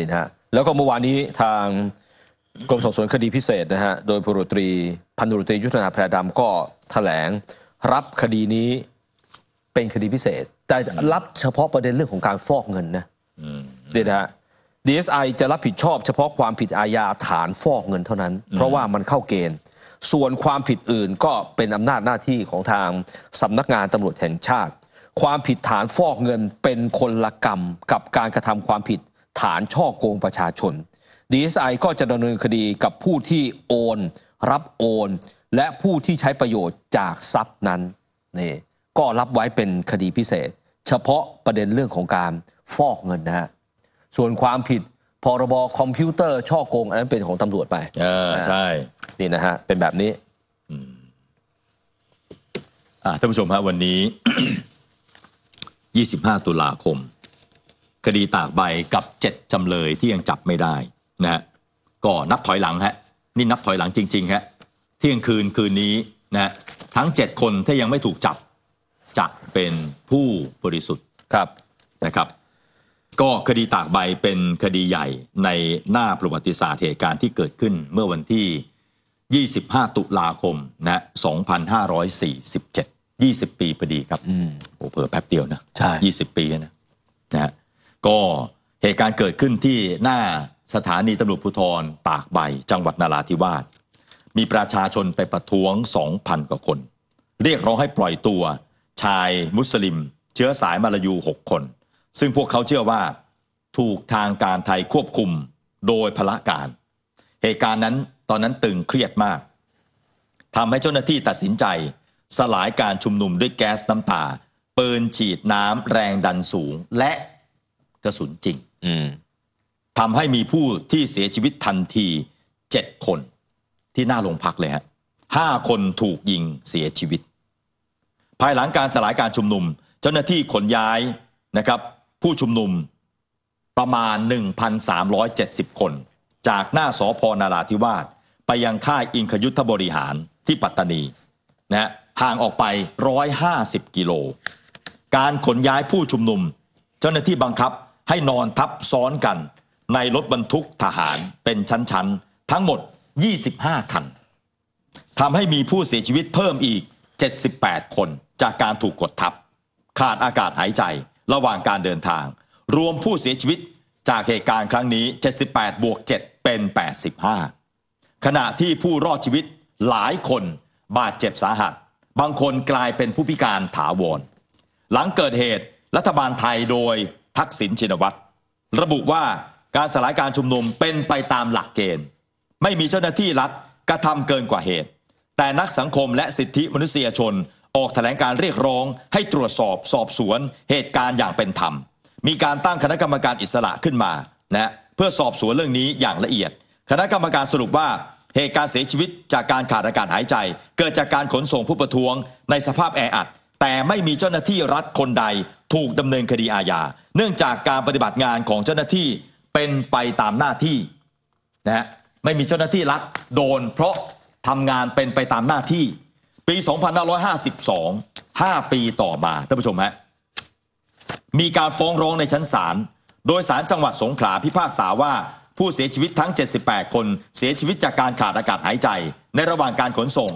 ี่นะฮะแล้วก็เมื่อวานนี้ทางกรมสอบสวนคดีพิเศษนะฮะโดยพลตรีพันธุตรียุทธนาแพรดำก็แถลงรับคดีนี้เป็นคดีพิเศษแต่รับเฉพาะประเด็นเรื่องของการฟอกเงินนะเดี๋ยวนะฮะสไอจะรับผิดชอบเฉพาะความผิดอาญาฐานฟอกเงินเท่านั้น เพราะว่ามันเข้าเกณฑ์ ส่วนความผิดอื่นก็เป็นอำนาจหน้าที่ของทางสำนักงานตำรวจแห่งชาติ ความผิดฐานฟอกเงิน เป็นคนละกรรมกับการกระทำความผิดฐานช่อโกงประชาชน DSI ก็จะดำเนินคดีกับผู้ที่โอน รับโอน และผู้ที่ใช้ประโยชน์จากทรัพย์นั้นนี่ ก็รับไว้เป็นคดีพิเศษ เฉพาะประเด็นเรื่องของการฟอกเงินนะฮะส่วนความผิด พรบคอมพิวเตอร์ ช่อโกง อันนั้นเป็นของตำรวจไปอ่าใช่ นี่นะฮะเป็นแบบนี้ท่านผู้ชมฮะวันนี้ 25 ตุลาคมคดีตากใบกับเจ็ดจำเลยที่ยังจับไม่ได้นะฮะก็นับถอยหลังฮะ นี่นับถอยหลังจริง ๆ ฮะเที่ยงคืนคืนนี้ นะ ทั้งเจ็ดคนที่ยังไม่ถูกจับจะเป็นผู้บริสุทธิ์ครับนะครับ ก็คดีตากใบเป็นคดีใหญ่ในหน้าประวัติศาสตร์เหตุการณ์ที่เกิดขึ้น เมื่อวันที่ 25 ตุลาคม นะ2547 20ปีพอดีครับโอ้เผอแป๊บเดียวนะใช่20 ปีนะนะก็เหตุการณ์เกิดขึ้นที่หน้าสถานีตำรวจภูธรปากใบ จังหวัดนาราธิวาส มีประชาชนไปประท้วง2,000กว่าคน เรียกร้องให้ปล่อยตัว ชายมุสลิม เชื้อสายมาลายู6คน ซึ่งพวกเขาเชื่อว่า ถูกทางการไทยควบคุมโดยพละการ เหตุการณ์นั้นตอนนั้นตึงเครียดมากทำให้เจ้าหน้าที่ตัดสินใจสลายการชุมนุมด้วยแก๊สน้ำตาปืนฉีดน้ำแรงดันสูงและกระสุนจริงทำให้มีผู้ที่เสียชีวิตทันทีเจ็ดคนที่หน้าโรงพักเลยฮะห้าคนถูกยิงเสียชีวิต ภายหลังการสลายการชุมนุมเจ้าหน้าที่ขนย้ายนะครับ ผู้ชุมนุมประมาณ 1,370 คน จากหน้าสอพนาราธิวาสไปยังค่ายอิงคยุทธบริหารที่ปัตตานีนะห่างออกไป 150 กิโล การขนย้ายผู้ชุมนุม เจ้าหน้าที่บังคับให้นอนทับซ้อนกันในรถบรรทุกทหารเป็นชั้น ๆ ทั้งหมด 25 คัน ทำให้มีผู้เสียชีวิตเพิ่มอีก 78 คน จากการถูกกดทับ ขาดอากาศหายใจระหว่างการเดินทาง รวมผู้เสียชีวิตจากเหตุการณ์ครั้งนี้ 78 บวก 7 เป็น 85 ขณะที่ผู้รอดชีวิตหลายคนบาดเจ็บสาหัส บางคนกลายเป็นผู้พิการถาวรหลังเกิดเหตุรัฐบาลไทยโดยทักษิณชินวัตรระบุว่าการสลายการชุมนุมเป็นไปตามหลักเกณฑ์ไม่มีเจ้าหน้าที่รัฐกระทำเกินกว่าเหตุ แต่นักสังคมและสิทธิมนุษยชนออกแถลงการเรียกร้อง ให้ตรวจสอบสอบสวนเหตุการณ์อย่างเป็นธรรม มีการตั้งคณะกรรมการอิสระขึ้นมานะเพื่อสอบสวนเรื่องนี้อย่างละเอียด คณะกรรมการสรุปว่าเหตุการณ์เสียชีวิตจากการขาดอากาศหายใจ เกิดจากการขนส่งผู้ประท้วง ในสภาพแออัดแต่ไม่มีเจ้าหน้าที่รัฐคนใดถูกดำเนินคดีอาญา เนื่องจากการปฏิบัติงานของเจ้าหน้าที่เป็นไปตามหน้าที่นะฮะไม่มีเจ้าหน้าที่รัฐโดนเพราะทำงานเป็นไปตามหน้าที่ ปี 2552 5 ปีต่อมา ท่านผู้ชมฮะมีการฟ้องร้องในชั้นศาลโดยศาลจังหวัดสงขลา พิพากษาว่าผู้เสียชีวิตทั้ง 78 คนเสียชีวิตจากการขาดอากาศหายใจ ในระหว่างการขนส่ง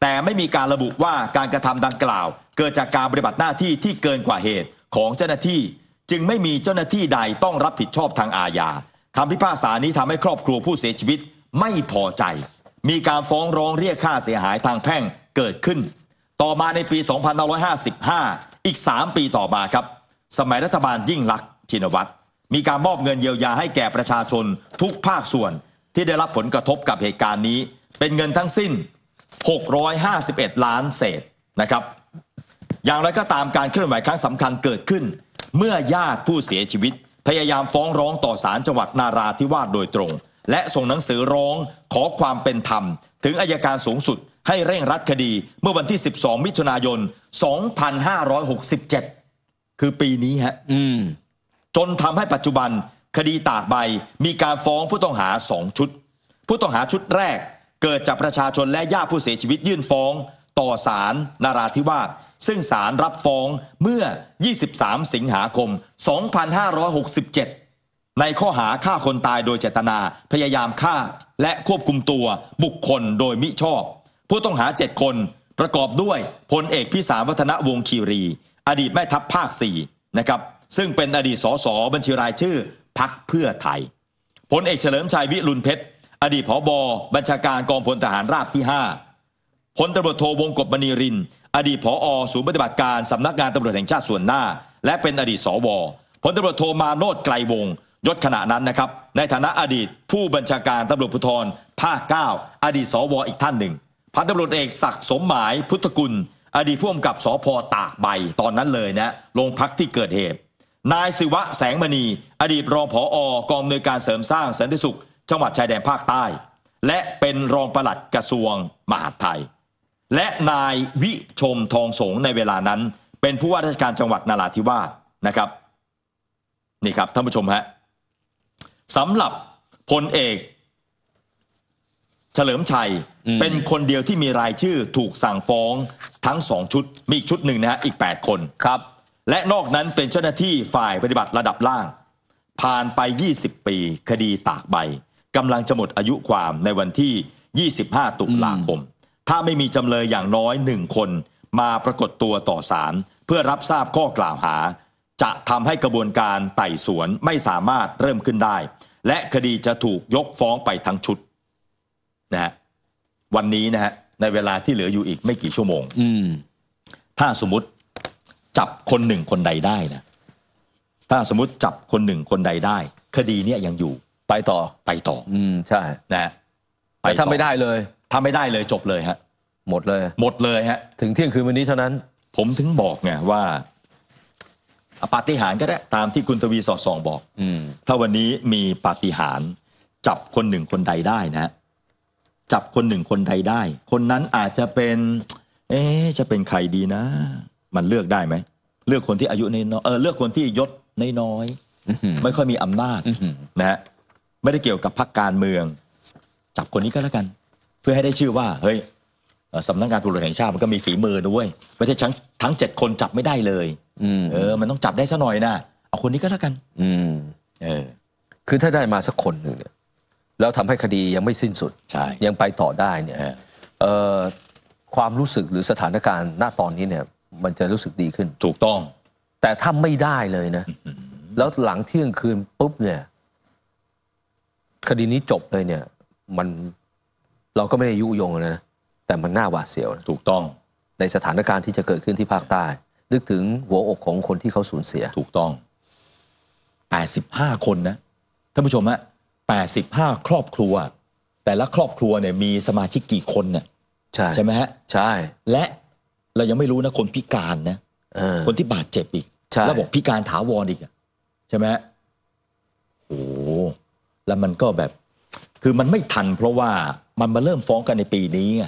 แต่ไม่มีการระบุว่าการกระทำดังกล่าวเกิดจากการปฏิบัติหน้าที่ที่เกินกว่าเหตุของเจ้าหน้าที่จึงไม่มีเจ้าหน้าที่ใดต้องรับผิดชอบทางอาญาคำพิพากษานี้ทำให้ครอบครัวผู้เสียชีวิตไม่พอใจ มีการฟ้องร้องเรียกค่าเสียหายทางแพ่งเกิดขึ้น ต่อมาในปี 2555 อีก 3 ปีต่อมาครับ สมัยรัฐบาลยิ่งลักษณ์ชินวัตร มีการมอบเงินเยียวยาให้แก่ประชาชนทุกภาคส่วนที่ได้รับผลกระทบกับเหตุการณ์นี้ เป็นเงินทั้งสิ้น 651 ล้านเศษนะครับอย่างไรก็ตามการเคลื่อนไหวครั้งสำคัญเกิดขึ้น เมื่อญาติผู้เสียชีวิต พยายามฟ้องร้องต่อศาลจังหวัดนาราธิวาสโดยตรง และส่งหนังสือร้องขอความเป็นธรรม ถึงอายการสูงสุดให้เร่งรัดคดีเมื่อวันที่ 12 มิถุนายน 2567 คือปีนี้ฮะจนทำให้ปัจจุบันคดีตากใบมีการฟ้องผู้ต้องหาสองชุด ผู้ต้องหาชุดแรก เกิดจากประชาชนและญาติผู้เสียชีวิตยื่นฟ้อง ต่อศาลนาราธิวาสซึ่งศาลรับฟ้องเมื่อ 23 สิงหาคม 2567 ในข้อหาฆ่าคนตายโดยเจตนาพยายามฆ่าและควบคุมตัวบุคคลโดยมิชอบ ผู้ต้องหา 7 คน ประกอบด้วยพลเอกพิสารวัฒนวงคีรี อดีตแม่ทัพภาค4นะครับซึ่งเป็นอดีตสสบัญชีรายชื่อ พักเพื่อไทยพลเอกเฉลิมชัยวิรุณเพชร อดีตผอบอบัญชาการกองพลทหารราบที่5พลตำรวจโทวงกบมณีรินอดีตผอศูนย์ปฏิบัติการสำนักงานตำรวจแห่งชาติส่วนหน้า และเป็นอดีตสวพลตำรวจโทมาโนดไกลวงยศขณะนั้นนะครับในฐานะอดีต ผู้บัญชาการตำรวจภูธรภาคเาอดีตสวอีกท่านหนึ่ง พันตำรวจเอกศักดิ์สมหมายพุทธกุล อดีตผู้กำกับสพตากใบ ตอนนั้นเลยนะลงพักที่เกิดเหตุ นายศิวะแสงมณี อดีตรองผออกองอำนวยการเสริมสร้างสันติสุข จังหวัดชายแดนภาคใต้ และเป็นรองปลัดกระทรวงมหาดไทยและนายวิชมทองสงในเวลานั้น เป็นผู้ว่าราชการจังหวัดนาราธิวาสนะครับ นี่ครับ ท่านผู้ชมฮะสำหรับพลเอก เฉลิมชัย เป็นคนเดียวที่มีรายชื่อถูกสั่งฟ้องทั้งสองชุดมีอีกชุดหนึ่งนะฮะอีก 8 คนครับ และนอกนั้นเป็นเจ้าหน้าที่ฝ่ายปฏิบัติระดับล่าง ผ่านไป 20 ปีคดีตากใบกำลังจะหมดอายุความในวันที่ 25 ตุลาคมถ้าไม่มีจำเลยอย่างน้อยหนึ่งคน มาปรากฏตัวต่อศาลเพื่อรับทราบข้อกล่าวหา จะทำให้กระบวนการไต่สวนไม่สามารถเริ่มขึ้นได้ และคดีจะถูกยกฟ้องไปทั้งชุด นะฮะวันนี้นะฮะในเวลาที่เหลืออยู่อีกไม่กี่ชั่วโมงถ้าสมมติจับคนหนึ่งคนใดได้นะถ้าสมมติจับคนหนึ่งคนใดได้ คดีเนี้ยยังอยู่ไปต่อไปต่อ อืม ใช่นะฮะต่ถ้าไม่ได้เลยถ้าไม่ได้เลยจบเลยฮะ หมดเลยหมดเลยฮะ ถึงเที่ยงคืนวันนี้เท่านั้น ผมถึงบอกไงว่าปาฏิหาริย์ก็ได้ตามที่คุณทวีสอดส่อง บอกอถ้าวันนี้มีปาฏิหาริย์จับคนหนึ่งคนใดได้นะ จับคนหนึ่งคนใดได้ คนนั้นอาจจะเป็น เอ๊จะเป็นใครดีนะ มันเลือกได้ไหมเลือกคนที่อายุน้อยเออเลือกคนที่ยศน้อยๆไม่ค่อยมีอำนาจนะฮะไม่ได้เกี่ยวกับพรรคการเมือง จับคนนี้ก็แล้วกันพื่อให้ได้ชื่อว่าเฮ้ยสำนักงานตำรวจแห่งชาติมันก็มีฝีมือด้วยไม่ใช่ทั้งทั้งเจ็ดคนจับไม่ได้เลยเออมันต้องจับได้ซะหน่อยนะเอาคนนี้ก็แล้วกัน อืมเออคือถ้าได้มาสักคนหนึ่งเนี่ยแล้วทำให้คดียังไม่สิ้นสุดใช่ยังไปต่อได้เนี่ยเออความรู้สึกหรือสถานการณ์หน้าตอนนี้เนี่ย มันจะรู้สึกดีขึ้น ถูกต้อง แต่ถ้าไม่ได้เลยนะแล้วหลังเที่ยงคืนปุ๊บเนี่ย คดีนี้จบเลยเนี่ย มันเราก็ไม่ได้ยุยงนะแต่มันน่าหวาดเสียวนะถูกต้อง ในสถานการณ์ที่จะเกิดขึ้นที่ภาคใต้นึกถึงหัวอกของคนที่เขาสูญเสียถูกต้อง 85 คนนะท่านผู้ชมฮะ85 ครอบครัว แต่ละครอบครัวเนี่ยมีสมาชิกกี่คนเนี่ยใช่ใช่ไหมฮะใช่ และเรายังไม่รู้นะคนพิการนะคนที่บาดเจ็บอีกแล้วบอกพิการถาวรอีก ใช่ไหมโอ้แล้วมันก็แบบ คือมันไม่ทัน เพราะว่ามันมาเริ่มฟ้องกันในปีนี้ไง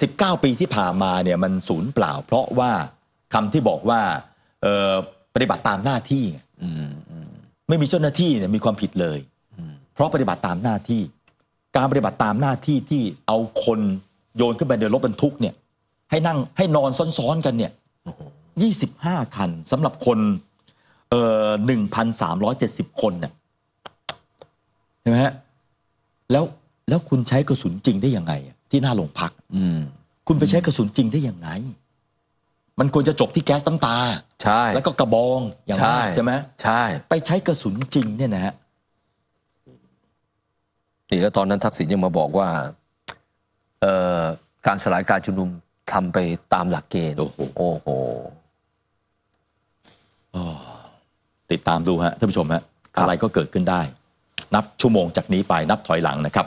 สิบเก้าปีที่ผ่านมาเนี่ย มันศูนย์เปล่า เพราะว่าคำที่บอกว่าปฏิบัติตามหน้าที่ อืไม่มีเจ้าหน้าที่เนี่ยมีความผิดเลย เพราะปฏิบัติตามหน้าที่ การปฏิบัติตามหน้าที่ที่เอาคนโยนขึ้นไปในรถบรรทุก เนี่ย ให้นั่งให้นอนซ้อนๆกัน เนี่ย ยี่สิบห้าคันสำหรับคนเออหนึ่งพันสามร้อยเจ็ดสิบคนเนี่ยใช่ไหมฮะแล้วแล้วคุณใช้กระสุนจริงได้ยังไง ที่หน้าโรงพักคุณไปใช้กระสุนจริงได้ยังไงมันควรจะจบที่แก๊สั้ำตา ใช่ แล้วก็กระบองอย่างมากใช่ไหมใช่ ไปใช้กระสุนจริง เนี่ยนะฮะนี่แล้วตอนนั้นทักษิณยังมาบอกว่า เออการสลายการชุมนุมทำไปตามหลักเกณฑ์โอ้โหโอ้โหติดตามดูฮะท่านผู้ชมฮะอะไรก็เกิดขึ้นได้ นับชั่วโมงจากนี้ไป นับถอยหลังนะครับ